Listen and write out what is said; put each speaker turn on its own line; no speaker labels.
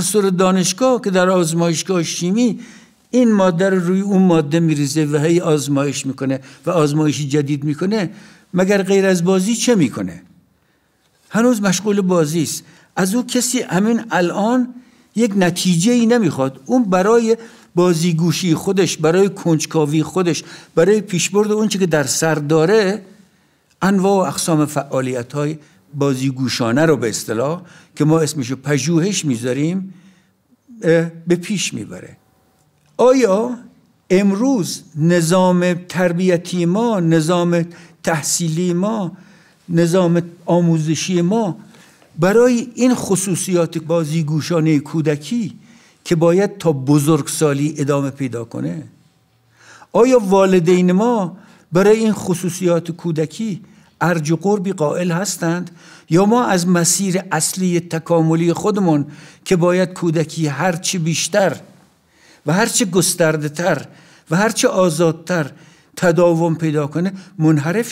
پروفسور دانشگاه که در آزمایشگاه شیمی این ماده رو روی اون ماده میریزه و هی آزمایش میکنه و آزمایشی جدید میکنه مگر غیر از بازی چه میکنه هنوز مشغول بازی است از او کسی همین الان یک نتیجه ای نمیخواد اون برای بازیگوشی خودش برای کنجکاوی خودش برای پیشبرد اونچه که در سر داره انواع و اقسام فعالیت های بازی گوشانه رو به اصطلاح که ما اسمشو پژوهش میذاریم به پیش میبره آیا امروز نظام تربیتی ما نظام تحصیلی ما نظام آموزشی ما برای این خصوصیات بازی گوشانه کودکی که باید تا بزرگسالی ادامه پیدا کنه آیا والدین ما برای این خصوصیات کودکی ارج و قربی قائل هستند یا ما از مسیر اصلی تکاملی خودمون که باید کودکی هرچه بیشتر و هرچه گسترده تر و هرچه آزادتر تداوم پیدا کنه منحرف